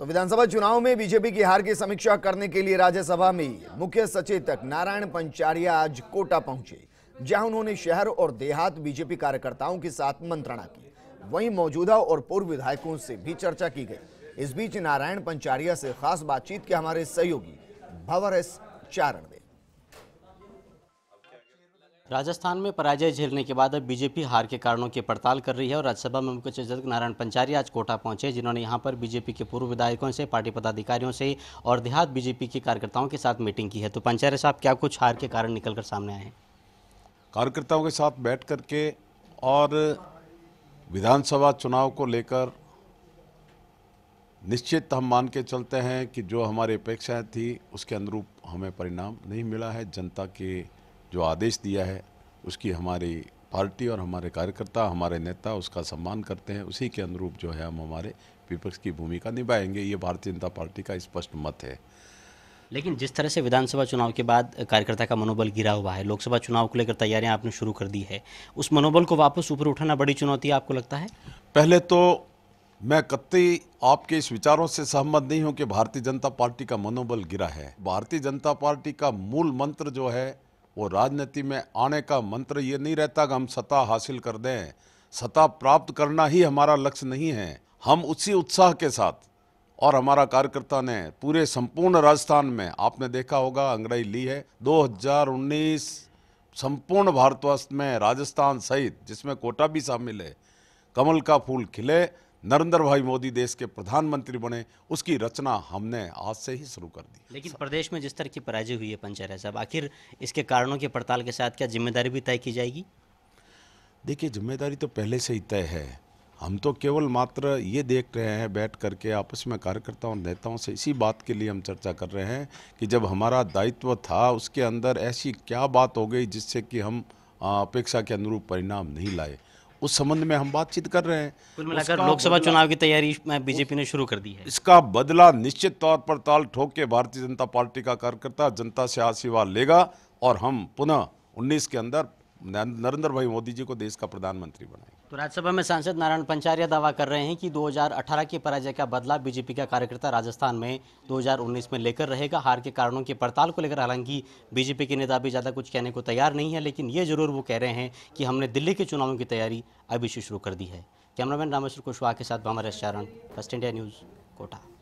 तो विधानसभा चुनाव में बीजेपी की हार की समीक्षा करने के लिए राज्यसभा में मुख्य सचेतक नारायण पंचारिया आज कोटा पहुंचे जहां उन्होंने शहर और देहात बीजेपी कार्यकर्ताओं के साथ मंत्रणा की वहीं मौजूदा और पूर्व विधायकों से भी चर्चा की गई इस बीच नारायण पंचारिया से खास बातचीत के हमारे सहयोगी भवर एस चारण ने राजस्थान में पराजय झेलने के बाद अब बीजेपी हार के कारणों की पड़ताल कर रही है और राज्यसभा में मुख्य सचेतक नारायण पंचारी आज कोटा पहुंचे जिन्होंने यहां पर बीजेपी के पूर्व विधायकों से पार्टी पदाधिकारियों से और देहात बीजेपी के कार्यकर्ताओं के साथ मीटिंग की है तो पंचारी साहब क्या कुछ हार के कारण निकल कर सामने आए हैं कार्यकर्ताओं के साथ बैठ करके और विधानसभा चुनाव को लेकर निश्चित हम मान के चलते हैं कि जो हमारी अपेक्षाएँ थी उसके अनुरूप हमें परिणाम नहीं मिला है जनता के जो आदेश दिया है उसकी हमारी पार्टी और हमारे कार्यकर्ता हमारे नेता उसका सम्मान करते हैं उसी के अनुरूप जो है हम हमारे विपक्ष की भूमिका निभाएंगे ये भारतीय जनता पार्टी का स्पष्ट मत है लेकिन जिस तरह से विधानसभा चुनाव के बाद कार्यकर्ता का मनोबल गिरा हुआ है लोकसभा चुनाव को लेकर तैयारियां आपने शुरू कर दी है उस मनोबल को वापस ऊपर उठाना बड़ी चुनौती आपको लगता है पहले तो मैं कतई आपके इस विचारों से सहमत नहीं हूं कि भारतीय जनता पार्टी का मनोबल गिरा है भारतीय जनता पार्टी का मूल मंत्र जो है वो राजनीति में आने का मंत्र ये नहीं रहता कि हम सत्ता हासिल कर दें सत्ता प्राप्त करना ही हमारा लक्ष्य नहीं है हम उसी उत्साह के साथ और हमारा कार्यकर्ता ने पूरे संपूर्ण राजस्थान में आपने देखा होगा अंग्रेज ली है 2019 संपूर्ण भारतवर्ष में राजस्थान सहित जिसमें कोटा भी शामिल है कमल का फूल खिले नरेंद्र भाई मोदी देश के प्रधानमंत्री बने उसकी रचना हमने आज से ही शुरू कर दी लेकिन प्रदेश में जिस तरह की पराजय हुई है पंचायत साहब आखिर इसके कारणों की पड़ताल के साथ क्या जिम्मेदारी भी तय की जाएगी देखिए जिम्मेदारी तो पहले से ही तय है हम तो केवल मात्र ये देख रहे हैं बैठ करके आपस में कार्यकर्ताओं और नेताओं से इसी बात के लिए हम चर्चा कर रहे हैं कि जब हमारा दायित्व था उसके अंदर ऐसी क्या बात हो गई जिससे कि हम अपेक्षा के अनुरूप परिणाम नहीं लाए उस संबंध में हम बातचीत कर रहे हैं कुल मिलाकर लोकसभा चुनाव की तैयारी बीजेपी ने शुरू कर दी है इसका बदला निश्चित तौर पर ताल ठोक के भारतीय जनता पार्टी का कार्यकर्ता जनता से आशीर्वाद लेगा और हम पुनः उन्नीस के अंदर नरेंद्र भाई मोदी जी को देश का प्रधानमंत्री बनाएंगे तो राज्यसभा में सांसद नारायण पंचारिया दावा कर रहे हैं कि 2018 के पराजय का बदला बीजेपी का कार्यकर्ता राजस्थान में 2019 में लेकर रहेगा हार के कारणों की पड़ताल को लेकर हालांकि बीजेपी के नेता भी ज़्यादा कुछ कहने को तैयार नहीं है लेकिन ये जरूर वो कह रहे हैं कि हमने दिल्ली के चुनावों की तैयारी अभी से शुरू कर दी है कैमरामैन रामेश्वर कुशवाहा के साथ Bhamar Charan First India News Kota